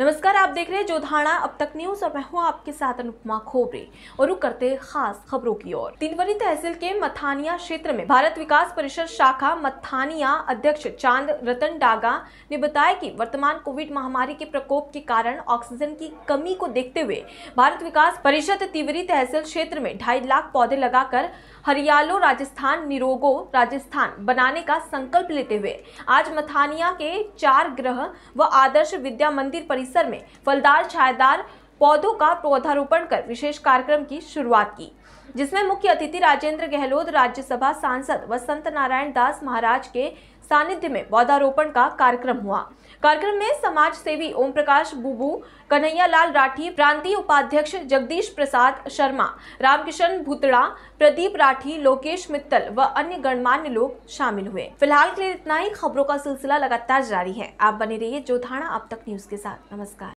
नमस्कार आप देख रहे हैं जोधाना अब तक न्यूज और मैं हूँ आपके साथ अनुपमा खोबरे और रुक करते खास खबरों की ओर तिनवरी तहसील के मथानिया क्षेत्र में भारत विकास परिषद शाखा मथानिया अध्यक्ष चांद रतन डागा ने बताया कि वर्तमान कोविड महामारी के प्रकोप के कारण ऑक्सीजन की कमी को देखते हुए भारत विकास परिषद तिवरी तहसील क्षेत्र में ढाई लाख पौधे लगाकर हरियालो राजस्थान निरोगो राजस्थान बनाने का संकल्प लेते हुए आज मथानिया के चार ग्रह व आदर्श विद्या मंदिर परिसर में फलदार छायादार पौधों का पौधारोपण कर विशेष कार्यक्रम की शुरुआत की जिसमें मुख्य अतिथि राजेंद्र गहलोत राज्यसभा सांसद वसंत नारायण दास महाराज के सानिध्य में पौधारोपण का कार्यक्रम हुआ कार्यक्रम में समाज सेवी ओम प्रकाश बुबू कन्हैया लाल राठी प्रांतीय उपाध्यक्ष जगदीश प्रसाद शर्मा रामकिशन भूतड़ा प्रदीप राठी लोकेश मित्तल व अन्य गणमान्य लोग शामिल हुए फिलहाल के लिए इतना ही खबरों का सिलसिला लगातार जारी है आप बने रहिए जोधाना अब तक न्यूज के साथ नमस्कार